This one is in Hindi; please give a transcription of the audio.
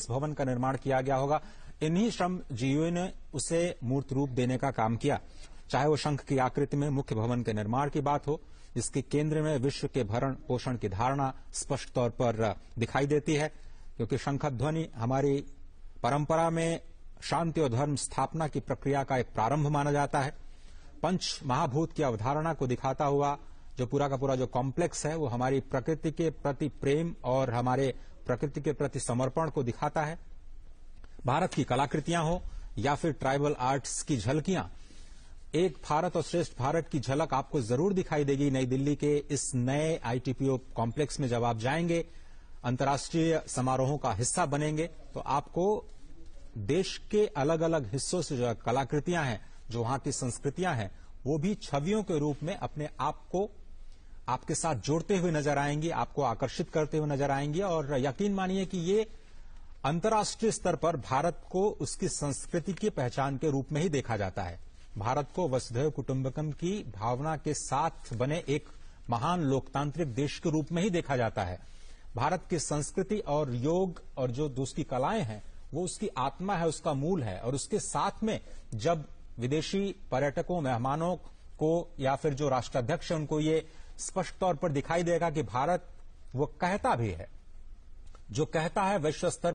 इस भवन का निर्माण किया गया होगा इन्हीं श्रमजीवियों ने उसे मूर्त रूप देने का काम किया चाहे वो शंख की आकृति में मुख्य भवन के निर्माण की बात हो जिसके केंद्र में विश्व के भरण पोषण की धारणा स्पष्ट तौर पर दिखाई देती है क्योंकि शंखध्वनि हमारी परंपरा में शांति और धर्म स्थापना की प्रक्रिया का एक प्रारंभ माना जाता है पंच महाभूत की अवधारणा को दिखाता हुआ जो पूरा का पूरा जो कॉम्प्लेक्स है वो हमारी प्रकृति के प्रति प्रेम और हमारे प्रकृति के प्रति समर्पण को दिखाता है भारत की कलाकृतियां हो या फिर ट्राइबल आर्ट्स की झलकियां एक भारत और श्रेष्ठ भारत की झलक आपको जरूर दिखाई देगी नई दिल्ली के इस नए आईटीपीओ कॉम्प्लेक्स में जब आप जाएंगे अंतर्राष्ट्रीय समारोहों का हिस्सा बनेंगे तो आपको देश के अलग अलग हिस्सों से जो कलाकृतियां हैं जो वहां की संस्कृतियां हैं वो भी छवियों के रूप में अपने आप को आपके साथ जोड़ते हुए नजर आएंगे आपको आकर्षित करते हुए नजर आएंगे और यकीन मानिए कि ये अंतर्राष्ट्रीय स्तर पर भारत को उसकी संस्कृति की पहचान के रूप में ही देखा जाता है भारत को वसुधैव कुटुम्बकम की भावना के साथ बने एक महान लोकतांत्रिक देश के रूप में ही देखा जाता है भारत की संस्कृति और योग और जो उसकी कलाएं हैं वो उसकी आत्मा है उसका मूल है और उसके साथ में जब विदेशी पर्यटकों मेहमानों को या फिर जो राष्ट्राध्यक्ष उनको ये स्पष्ट तौर पर दिखाई देगा कि भारत वो कहता भी है जो कहता है विश्व स्तर